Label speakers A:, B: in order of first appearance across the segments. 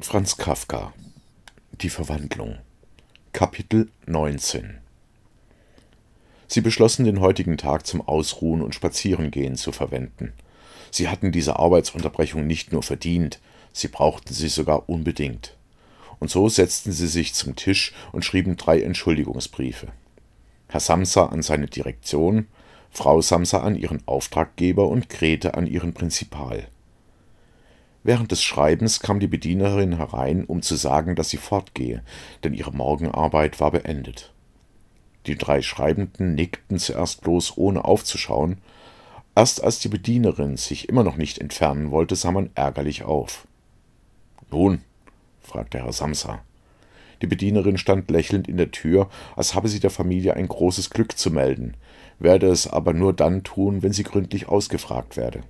A: Franz Kafka Die Verwandlung Kapitel 19 Sie beschlossen, den heutigen Tag zum Ausruhen und Spazierengehen zu verwenden. Sie hatten diese Arbeitsunterbrechung nicht nur verdient, sie brauchten sie sogar unbedingt. Und so setzten sie sich zum Tisch und schrieben drei Entschuldigungsbriefe. Herr Samsa an seine Direktion, Frau Samsa an ihren Auftraggeber und Grete an ihren Prinzipal. Während des Schreibens kam die Bedienerin herein, um zu sagen, dass sie fortgehe, denn ihre Morgenarbeit war beendet. Die drei Schreibenden nickten zuerst bloß, ohne aufzuschauen. Erst als die Bedienerin sich immer noch nicht entfernen wollte, sah man ärgerlich auf. Nun? fragte Herr Samsa. Die Bedienerin stand lächelnd in der Tür, als habe sie der Familie ein großes Glück zu melden, werde es aber nur dann tun, wenn sie gründlich ausgefragt werde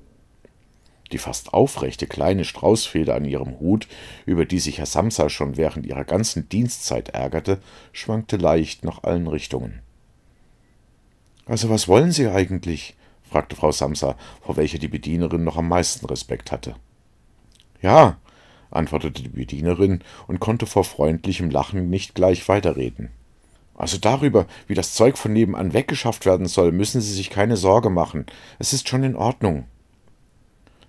A: die fast aufrechte kleine Straußfeder an ihrem Hut, über die sich Herr Samsa schon während ihrer ganzen Dienstzeit ärgerte, schwankte leicht nach allen Richtungen. Also was wollen Sie eigentlich? fragte Frau Samsa, vor welcher die Bedienerin noch am meisten Respekt hatte. Ja, antwortete die Bedienerin und konnte vor freundlichem Lachen nicht gleich weiterreden. Also darüber, wie das Zeug von nebenan weggeschafft werden soll, müssen Sie sich keine Sorge machen. Es ist schon in Ordnung.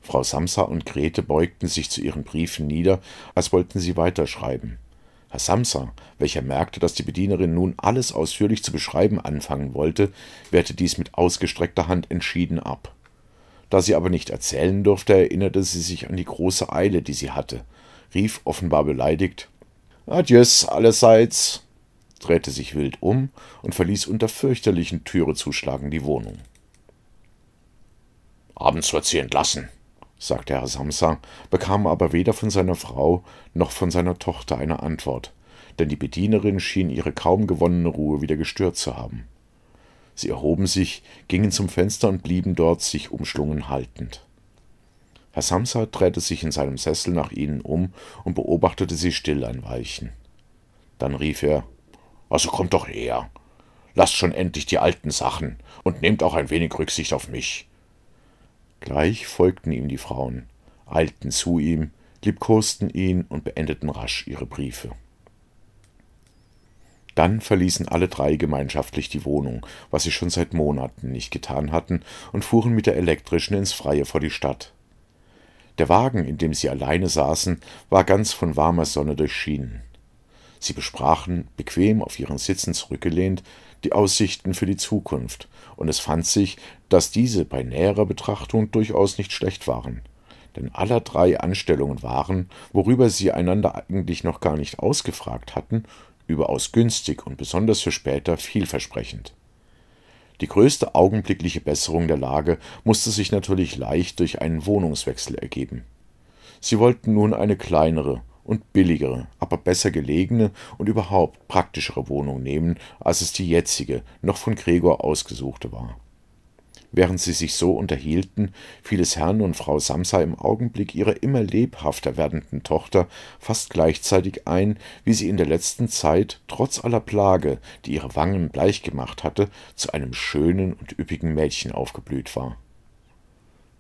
A: Frau Samsa und Grete beugten sich zu ihren Briefen nieder, als wollten sie weiterschreiben. Herr Samsa, welcher merkte, dass die Bedienerin nun alles ausführlich zu beschreiben anfangen wollte, wehrte dies mit ausgestreckter Hand entschieden ab. Da sie aber nicht erzählen durfte, erinnerte sie sich an die große Eile, die sie hatte, rief offenbar beleidigt Adieus allerseits, drehte sich wild um und verließ unter fürchterlichen Türezuschlagen die Wohnung. Abends wird sie entlassen, sagte Herr Samsa, bekam aber weder von seiner Frau noch von seiner Tochter eine Antwort, denn die Bedienerin schien ihre kaum gewonnene Ruhe wieder gestört zu haben. Sie erhoben sich, gingen zum Fenster und blieben dort sich umschlungen haltend. Herr Samsa drehte sich in seinem Sessel nach ihnen um und beobachtete sie still ein Weilchen. Dann rief er Also kommt doch her. Lasst schon endlich die alten Sachen und nehmt auch ein wenig Rücksicht auf mich. Gleich folgten ihm die Frauen, eilten zu ihm, liebkosten ihn und beendeten rasch ihre Briefe. Dann verließen alle drei gemeinschaftlich die Wohnung, was sie schon seit Monaten nicht getan hatten, und fuhren mit der elektrischen ins Freie vor die Stadt. Der Wagen, in dem sie alleine saßen, war ganz von warmer Sonne durchschienen. Sie besprachen, bequem auf ihren Sitzen zurückgelehnt, die Aussichten für die Zukunft, und es fand sich, dass diese bei näherer Betrachtung durchaus nicht schlecht waren. Denn aller drei Anstellungen waren, worüber sie einander eigentlich noch gar nicht ausgefragt hatten, überaus günstig und besonders für später vielversprechend. Die größte augenblickliche Besserung der Lage musste sich natürlich leicht durch einen Wohnungswechsel ergeben. Sie wollten nun eine kleinere und billigere, aber besser gelegene und überhaupt praktischere Wohnung nehmen, als es die jetzige, noch von Gregor ausgesuchte war. Während sie sich so unterhielten, fiel es Herrn und Frau Samsa im Augenblick ihrer immer lebhafter werdenden Tochter fast gleichzeitig ein, wie sie in der letzten Zeit, trotz aller Plage, die ihre Wangen bleich gemacht hatte, zu einem schönen und üppigen Mädchen aufgeblüht war.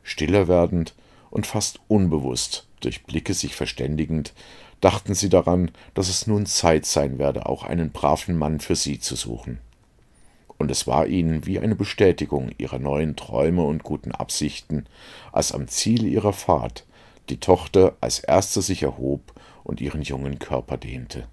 A: Stiller werdend und fast unbewusst durch Blicke sich verständigend, dachten sie daran, dass es nun Zeit sein werde, auch einen braven Mann für sie zu suchen. Und es war ihnen wie eine Bestätigung ihrer neuen Träume und guten Absichten, als am Ziel ihrer Fahrt die Tochter als erste sich erhob und ihren jungen Körper dehnte.